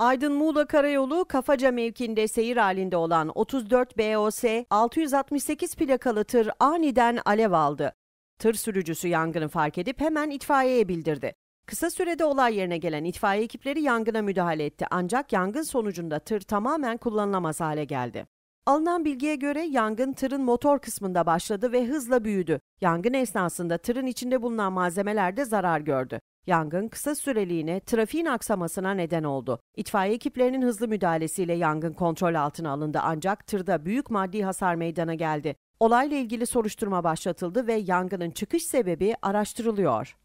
Aydın Muğla Karayolu Kafaca mevkinde seyir halinde olan 34 BOS 668 plakalı tır aniden alev aldı. Tır sürücüsü yangını fark edip hemen itfaiyeye bildirdi. Kısa sürede olay yerine gelen itfaiye ekipleri yangına müdahale etti ancak yangın sonucunda tır tamamen kullanılamaz hale geldi. Alınan bilgiye göre yangın tırın motor kısmında başladı ve hızla büyüdü. Yangın esnasında tırın içinde bulunan malzemeler de zarar gördü. Yangın kısa süreliğine trafiğin aksamasına neden oldu. İtfaiye ekiplerinin hızlı müdahalesiyle yangın kontrol altına alındı ancak tırda büyük maddi hasar meydana geldi. Olayla ilgili soruşturma başlatıldı ve yangının çıkış sebebi araştırılıyor.